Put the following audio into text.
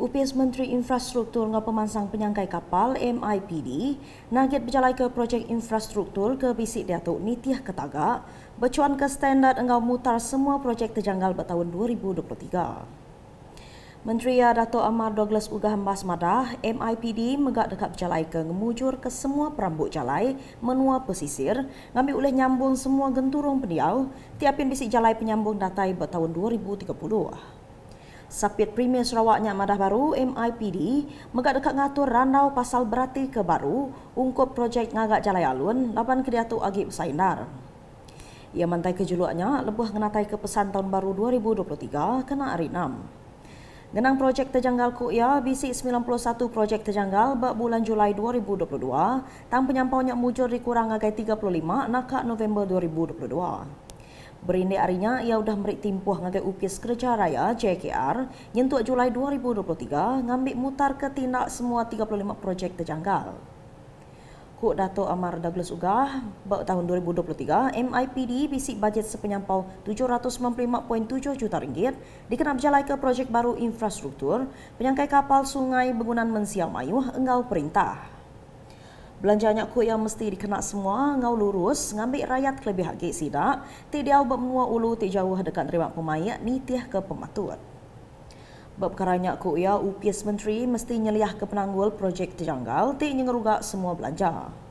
Upis Menteri Infrastruktur dan Pemansang Penyangkai Kapal MIPD nagit berjalan ke projek infrastruktur ke Bisik Datuk Nitiah Ketaga bercuan ke standard dengan mutar semua projek terjanggal bertahun 2023. Menteri ya Datuk Amar Douglas Ugah Mbas Madah, MIPD megak dekat berjalan ke ngemujur ke semua perambut jalai menua pesisir ngambil oleh nyambung semua genturung pendiau tiapin bisik jalai penyambung datai bertahun 2030. Sapit Premier Sarawak Nyak Madah Baru MIPD megak dekat ngatur randau pasal berati ke baru ungkup projek ngagak Jalai Alun laban kediatu Agib saindar. Ia mantai kejuluknya lebih ngenatai ke pesan tahun baru 2023 kena hari 6. Genang projek terjanggal ku ia bisi 91 projek terjanggal bak bulan Julai 2022 tang penyampaunya mujur dikurang agai 35 nakak November 2022. Berindik arinya ia sudah merik timpuh ngagai upis kerja raya JKR nyentuk Julai 2023 ngambil mutar ke tindak semua 35 projek terjanggal. Kuk Dato' Amar Douglas Ugah, bak tahun 2023, MIPD bisik bajet sepenyampau 795.7 juta ringgit dikenap jalai ke projek baru infrastruktur penyangkai kapal sungai bangunan Mensial Mayuh enggau perintah. Belanja anak ku yang mesti dikena semua, ngau lurus, ngambil rakyat kelebih hak gik sidak, ti dia semua ulu ti jauh dekat terima pemayak, ni tiah ke pematut. Bab karanya ku ia ya, UPS Menteri mesti nyeliah ke penanggul projek terjanggal, ti nyengerugak semua belanja.